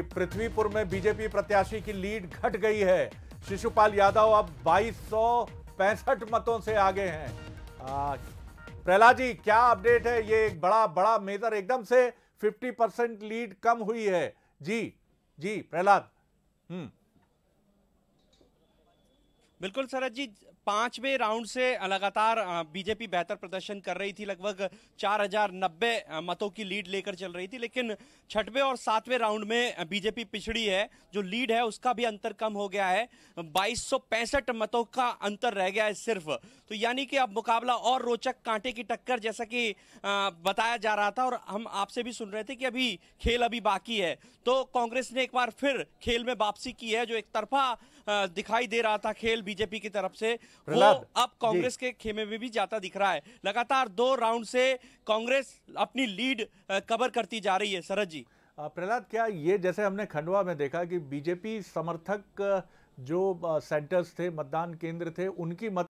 पृथ्वीपुर में बीजेपी प्रत्याशी की लीड घट गई है शिशुपाल यादव अब बाईस मतों से आगे हैं प्रहलाद जी क्या अपडेट है ये एक बड़ा बड़ा मेजर एकदम से 50 परसेंट लीड कम हुई है जी जी प्रहलाद हम्म बिल्कुल सरद जी पांचवें राउंड से लगातार बीजेपी बेहतर प्रदर्शन कर रही थी लगभग चार हजार नब्बे मतों की लीड लेकर चल रही थी लेकिन छठवें और सातवें राउंड में बीजेपी पिछड़ी है जो लीड है उसका भी अंतर कम हो गया है बाईस मतों का अंतर रह गया है सिर्फ तो यानी कि अब मुकाबला और रोचक कांटे की टक्कर जैसा कि बताया जा रहा था और हम आपसे भी सुन रहे थे कि अभी खेल अभी बाकी है तो कांग्रेस ने एक बार फिर खेल में वापसी की है जो एक तरफा दिखाई दे रहा था खेल बीजेपी की तरफ से वो अब कांग्रेस के खेमे में भी जाता दिख रहा है लगातार दो राउंड से कांग्रेस अपनी लीड कवर करती जा रही है सरद जी प्रहलाद क्या ये जैसे हमने खंडवा में देखा कि बीजेपी समर्थक जो सेंटर्स थे मतदान केंद्र थे उनकी मत